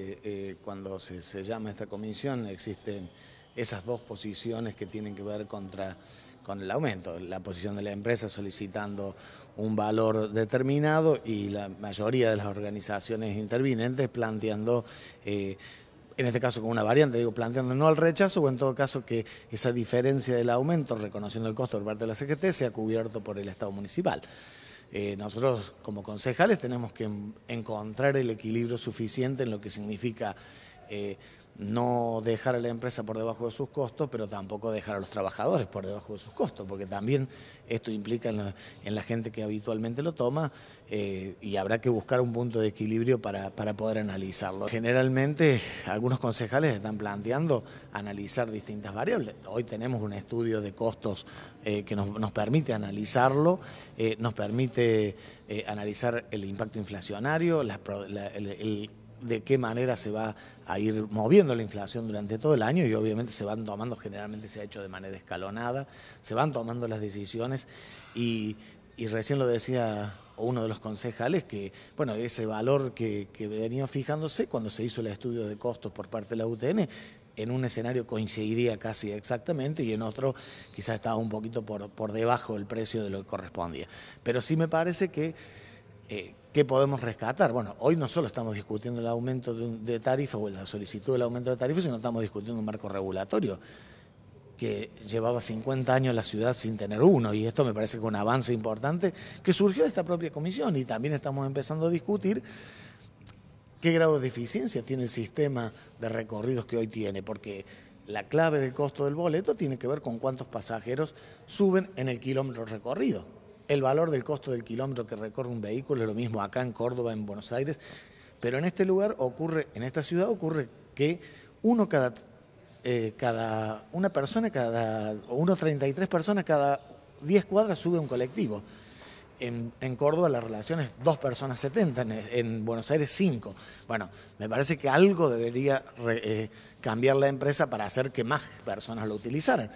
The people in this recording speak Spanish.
Eh, cuando se, llama esta comisión existen esas dos posiciones que tienen que ver contra, con el aumento, la posición de la empresa solicitando un valor determinado y la mayoría de las organizaciones intervinientes planteando... Eh, en este caso con una variante, digo, planteando no al rechazo o en todo caso que esa diferencia del aumento, reconociendo el costo por parte de la CGT, sea cubierto por el Estado municipal. Eh, nosotros como concejales tenemos que encontrar el equilibrio suficiente en lo que significa eh, no dejar a la empresa por debajo de sus costos, pero tampoco dejar a los trabajadores por debajo de sus costos, porque también esto implica en la, gente que habitualmente lo toma eh, y habrá que buscar un punto de equilibrio para, para, poder analizarlo. Generalmente algunos concejales están planteando analizar distintas variables. Hoy tenemos un estudio de costos eh, que nos, permite analizarlo, nos permite analizar el impacto inflacionario, el de qué manera se va a ir moviendo la inflación durante todo el año y obviamente se van tomando, generalmente se ha hecho de manera escalonada, se van tomando las decisiones y, recién lo decía uno de los concejales que, bueno, ese valor que, venía fijándose cuando se hizo el estudio de costos por parte de la UTN en un escenario coincidiría casi exactamente y en otro quizás estaba un poquito por, por debajo del precio de lo que correspondía. Pero sí me parece que eh, ¿Qué podemos rescatar? Bueno, hoy no solo estamos discutiendo el aumento de tarifas o la solicitud del aumento de tarifas, sino estamos discutiendo un marco regulatorio que llevaba 50 años la ciudad sin tener uno, y esto me parece que es un avance importante que surgió de esta propia comisión, y también estamos empezando a discutir qué grado de eficiencia tiene el sistema de recorridos que hoy tiene, porque la clave del costo del boleto tiene que ver con cuántos pasajeros suben en el kilómetro recorrido. El valor del costo del kilómetro que recorre un vehículo es lo mismo acá en Córdoba, en Buenos Aires, pero en este lugar ocurre, en esta ciudad ocurre que uno cada, eh, cada una persona cada, o y personas cada 10 cuadras sube un colectivo. En, Córdoba la relación es dos personas 70, en, Buenos Aires 5. Bueno, me parece que algo debería eh, cambiar la empresa para hacer que más personas lo utilizaran.